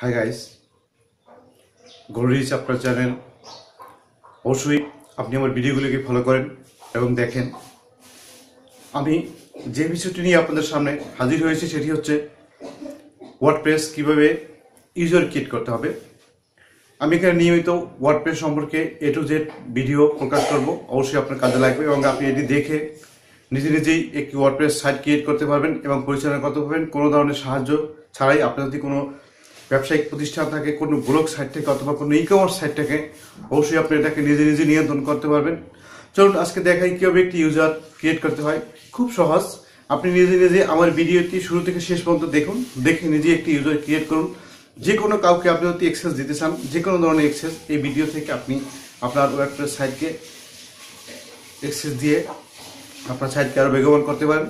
Hi guys গরিজ আপনার channel অবশ্যই আপনি আমার ভিডিওগুলিকে ফলো করেন এবং দেখেন আমি যে বিষয়টি নিয়ে আপনাদের সামনে হাজির হয়েছি সেটি হচ্ছে ওয়ার্ডপ্রেস কীভাবে ইউজার ক্রিয়েট করতে হবে আমি এখানে নিয়মিত ওয়ার্ডপ্রেস সম্পর্কে এ টু জেড ভিডিও প্রকাশ করব অবশ্যই আপনার কাজে লাগবে এবং আপনি এটি দেখে নিজে নিজেই একটি ওয়ার্ডপ্রেস সাইট ক্রিয়েট করতে পারবেন এবং পরিচালনা করতে পারবেন কোনো ধরনের সাহায্য ছাড়াই আপনার যদি কোনো ব্যবসায়িক প্রতিষ্ঠান থাকে কোনো ব্লগ সাইট থেকে অথবা কোনো ই কমার্স সাইট থেকে অবশ্যই আপনি এটাকে নিজে নিজে নিয়ন্ত্রণ করতে পারবেন চলুন আজকে দেখাই কীভাবে একটি ইউজার ক্রিয়েট করতে হয় খুব সহজ আপনি নিজে নিজে আমার ভিডিওটি শুরু থেকে শেষ পর্যন্ত দেখুন দেখে নিজে একটি ইউজার ক্রিয়েট করুন যে কোনো কাউকে আপনি যদি এক্সেস দিতে চান যে কোনো ধরনের এক্সেস এই ভিডিও থেকে আপনি আপনার ওয়েবসাইট সাইটকে এক্সেস দিয়ে আপনার সাইটকে আরও বেগবান করতে পারেন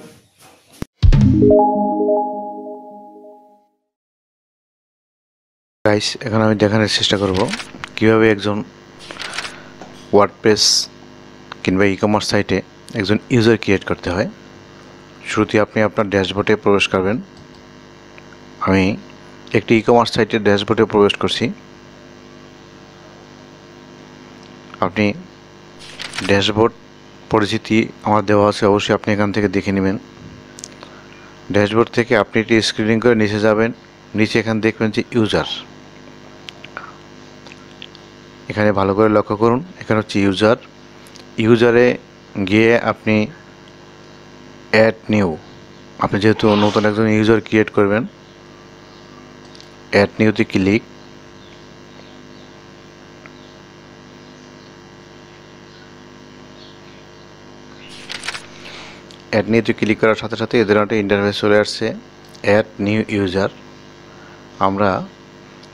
গাইস এখন আমি দেখানোর চেষ্টা করব কিভাবে একজন ওয়ার্ডপ্রেস কিংবা ই কমার্স সাইটে একজন ইউজার ক্রিয়েট করতে হয় শুরুতে আপনি আপনার ড্যাশবোর্ডে প্রবেশ করবেন আমি একটি ই কমার্স সাইটের ড্যাশবোর্ডে প্রবেশ করছি আপনি ড্যাশবোর্ড পরিচিতি আমার দেওয়া আছে অবশ্যই আপনি এখান থেকে দেখে নেবেন ড্যাশবোর্ড থেকে আপনি এটি স্ক্রিনিং করে নিচে যাবেন নিচে এখানে দেখবেন যে ইউজার এখানে ভালো করে লক্ষ্য করুন এখানে হচ্ছে ইউজার ইউজারে গিয়ে আপনি অ্যাড নিউ আপনি যেহেতু নতুন একজন ইউজার ক্রিয়েট করবেন অ্যাড নিউতে ক্লিক অ্যাড নিউতে ক্লিক করার সাথে সাথে এদের একটা ইন্টারভেস চলে আসছে অ্যাড নিউ ইউজার আমরা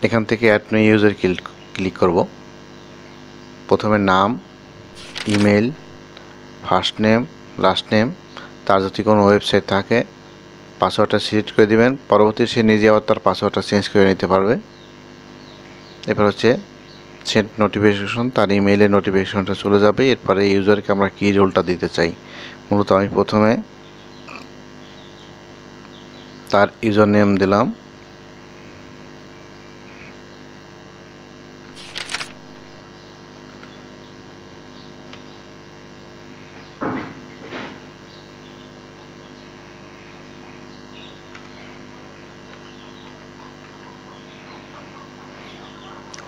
এখান থেকে add new user click click করবো প্রথমে নাম email first name last name তার যদি কোনো ওয়েবসাইট থাকে পাসওয়ার্ডটা সিলেক্ট করে দিবেন পরবর্তী সে নিজে আবার তার পাসওয়ার্ডটা চেঞ্জ করে নিতে পারবে এরপর হচ্ছে সেন্ট নোটিফিকেশন তার ইমেইলে নোটিফিকেশনটা চলে যাবে এরপরে ইউজারকে আমরা কী রোলটা দিতে চাই মূলত আমি প্রথমে তার ইউজার নেম দিলাম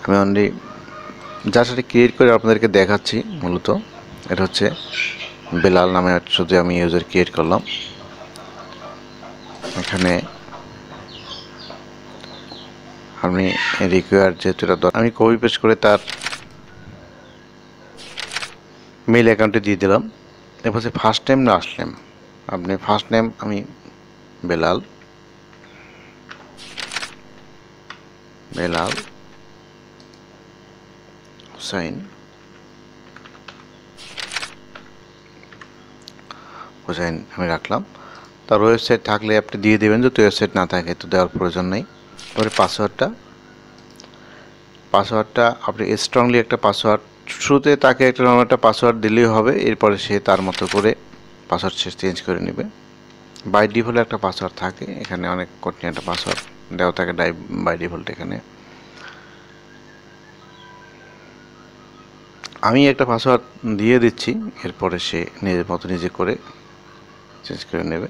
আমি অনলি যার সাথে ক্রিয়েট করে আপনাদেরকে দেখাচ্ছি মূলত এটা হচ্ছে বেলাল নামে শুধু আমি ইউজার ক্রিয়েট করলাম এখানে আমি রিকোয়ার যেহেতু এটা আমি কপি পেশ করে তার মেল অ্যাকাউন্টে দিয়ে দিলাম এরপর হচ্ছে ফার্স্ট নেম লাস্ট নেম আপনি ফার্স্ট নেম আমি বেলাল বেলাল সাইন cosine আমি রাখলাম তার ওয়েবসাইট থাকলে আপনি দিয়ে দেবেন যদি ওয়েবসাইট না থাকে তো দেওয়ার প্রয়োজন নেই তারপরে পাসওয়ার্ডটা পাসওয়ার্ডটা আপনি স্ট্রংলি একটা পাসওয়ার্ড শুরুতে তাকে একটা নর্মাল একটা পাসওয়ার্ড দিলেই হবে এরপরে সে তার মতো করে পাসওয়ার্ড সে চেঞ্জ করে নেবে বাই ডিফল্ট একটা পাসওয়ার্ড থাকে এখানে অনেক কঠিন একটা পাসওয়ার্ড দেওয়া থাকে বাই ডিফল্ট এখানে আমি একটা পাসওয়ার্ড দিয়ে দিচ্ছি এরপরে সে নিজের মতো নিজে করে চেঞ্জ করে নেবে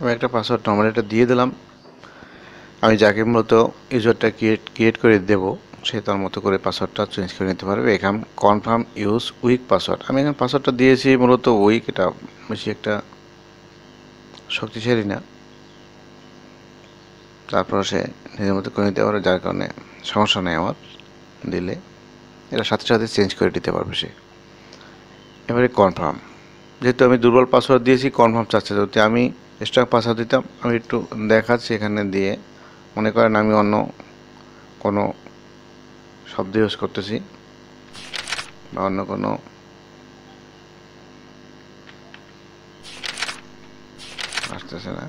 আমি একটা পাসওয়ার্ড নম্বর এটা দিয়ে দিলাম আমি যাকে মূলত ইউজারটা ক্রিয়েট ক্রিয়েট করে দেবো সে তার মতো করে পাসওয়ার্ডটা চেঞ্জ করে নিতে পারবে এখান কনফার্ম ইউজ উইক পাসওয়ার্ড আমি এখানে পাসওয়ার্ডটা দিয়েছি মূলত উইক এটা বেশি একটা শক্তিশালী না তারপর সে নিজের মতো করে নিতে পারবে যার কারণে সমস্যা নেই আমার দিলে এটা সাথে সাথে চেঞ্জ করে দিতে পারবে সে এবারে কনফার্ম যেহেতু আমি দুর্বল পাসওয়ার্ড দিয়েছি কনফার্ম চাচ্ছে যদি আমি স্ট্রং পাসওয়ার্ড দিতাম আমি একটু দেখাচ্ছি এখানে দিয়ে মনে করেন আমি অন্য কোনো শব্দ ইউজ করতেছি বা অন্য কোনো আসতেছে না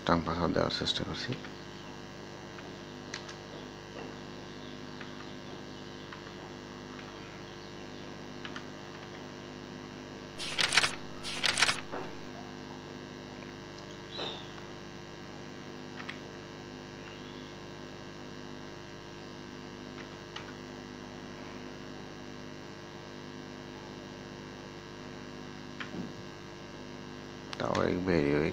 স্ট্রং পাসওয়ার্ড দেওয়ার চেষ্টা করছি towering barrier.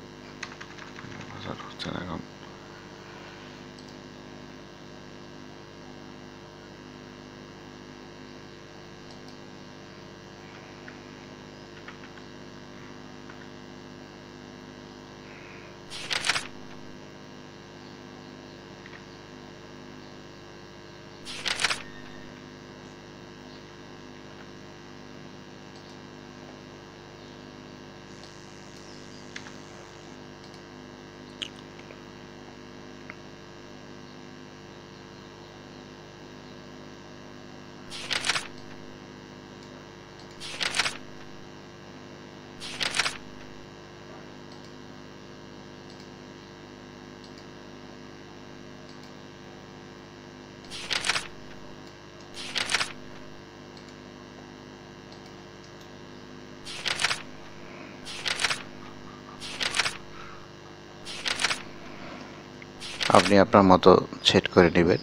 আপনি আপনার মতো সেট করে নেবেন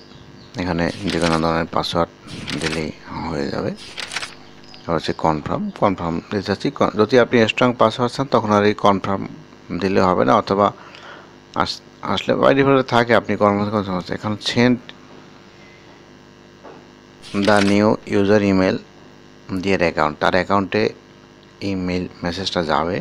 এখানে যে কোনো ধরনের পাসওয়ার্ড দিলেই হয়ে যাবে হচ্ছে কনফার্ম কনফার্ম দিতে চাচ্ছি যদি আপনি স্ট্রং পাসওয়ার্ড চান তখন আর এই কনফার্ম দিলে হবে না অথবা আসলে বাইরে ফলে থাকে আপনি কনফার্ম সমস্যা এখন sent the new user email দিয়ে অ্যাকাউন্ট তার অ্যাকাউন্টে ইমেল মেসেজটা যাবে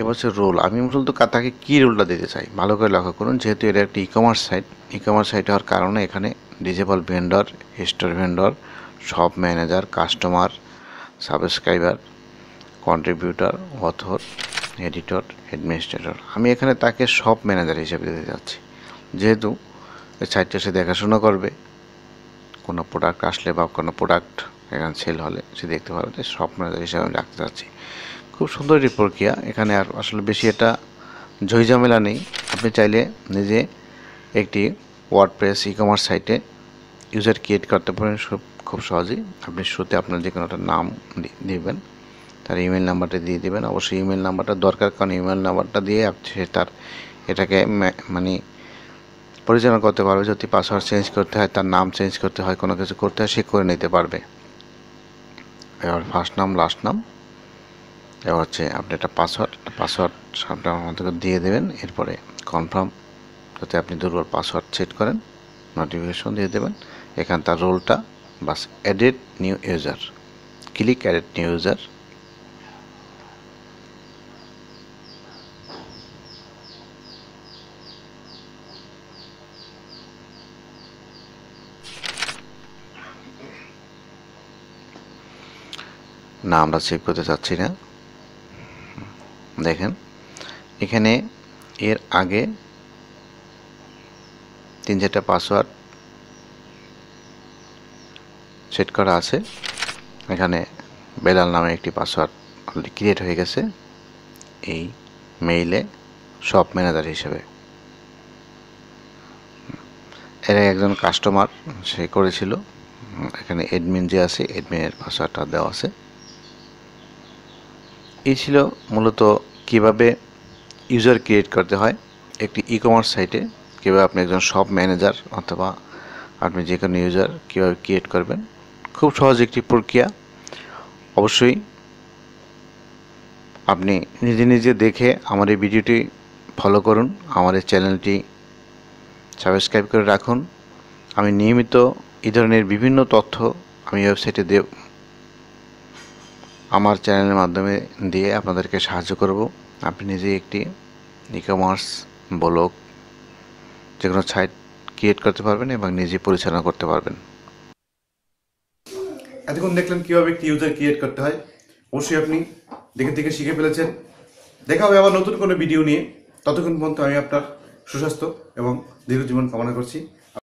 এবার হচ্ছে রোল আমি মূলত তাকে কী রোলটা দিতে চাই ভালো করে লক্ষ্য করুন যেহেতু এটা একটা ecommerce site ecommerce site হওয়ার কারণে এখানে disable vendor store vendor shop manager customer subscriber contributor author editor administrator আমি এখানে তাকে শপ ম্যানেজার হিসেবে দিতে চাচ্ছি যেহেতু সাইটটা সে দেখাশোনা করবে কোনো প্রোডাক্ট আসলে বা কোনো প্রোডাক্ট এখানে সেল হলে সে দেখতে পারবে শপ ম্যানেজার হিসেবে আমি রাখতে চাচ্ছি খুব সুন্দর একটি প্রক্রিয়া এখানে আর আসলে বেশি এটা ঝইঝামেলা নেই আপনি চাইলে নিজে একটি ওয়ার্ডপ্রেস ই কমার্স সাইটে ইউজার ক্রিয়েট করতে পারেন সব খুব সহজেই আপনি শুরুতে আপনার যে কোনো একটা নাম দিবেন তার ইমেল নাম্বারটা দিয়ে দেবেন অবশ্যই ইমেল নাম্বারটা দরকার কারণ ইমেল নাম্বারটা দিয়ে সে তার এটাকে মানে পরিচালনা করতে পারবে যদি পাসওয়ার্ড চেঞ্জ করতে হয় তার নাম চেঞ্জ করতে হয় কোনো কিছু করতে হয় সে করে নিতে পারবে এবার ফার্স্ট নাম লাস্ট নাম দেওয়া হচ্ছে আপনি একটা পাসওয়ার্ড পাসওয়ার্ড আপনি আমাদেরকে দিয়ে দেবেন এরপরে কনফার্ম যাতে আপনি দুর্বল পাসওয়ার্ড সেট করেন নোটিফিকেশন দিয়ে দেবেন এখান তার রোলটা বাস added new user click added new user না আমরা সেভ করতে চাচ্ছি না দেখেন এখানে এর আগে তিন চারটা পাসওয়ার্ড সেট করা আছে এখানে বেলাল নামে একটি পাসওয়ার্ড অলরেডি ক্রিয়েট হয়ে গেছে এই মেইলে শপ ম্যানেজার হিসেবে এর একজন কাস্টমার সে করেছিল এখানে অ্যাডমিন যে আছে অ্যাডমিনের পাসওয়ার্ডটা দেওয়া আছে এই ছিল মূলত কিভাবে ইউজার ক্রিয়েট করতে হয় একটি ই কমার্স সাইটে কীভাবে আপনি একজন শপ ম্যানেজার অথবা আপনি যে কোনো ইউজার কীভাবে ক্রিয়েট করবেন খুব সহজ একটি প্রক্রিয়া অবশ্যই আপনি নিজে নিজে দেখে আমার এই ভিডিওটি ফলো করুন আমার এই চ্যানেলটি সাবস্ক্রাইব করে রাখুন আমি নিয়মিত এই ধরনের বিভিন্ন তথ্য আমি ওয়েবসাইটে আমার চ্যানেলের মাধ্যমে দিয়ে আপনাদেরকে সাহায্য করব আপনি নিজেই একটি ই কমার্স ব্লগ যে কোনো সাইট ক্রিয়েট করতে পারবেন এবং নিজে পরিচালনা করতে পারবেন এতক্ষণ দেখলেন কীভাবে একটি ইউজার ক্রিয়েট করতে হয় অবশ্যই আপনি দেখে দেখে শিখে ফেলেছেন দেখা হবে আবার নতুন কোনো ভিডিও নিয়ে ততক্ষণ পর্যন্ত আমি আপনার সুস্বাস্থ্য এবং দীর্ঘ জীবন কামনা করছি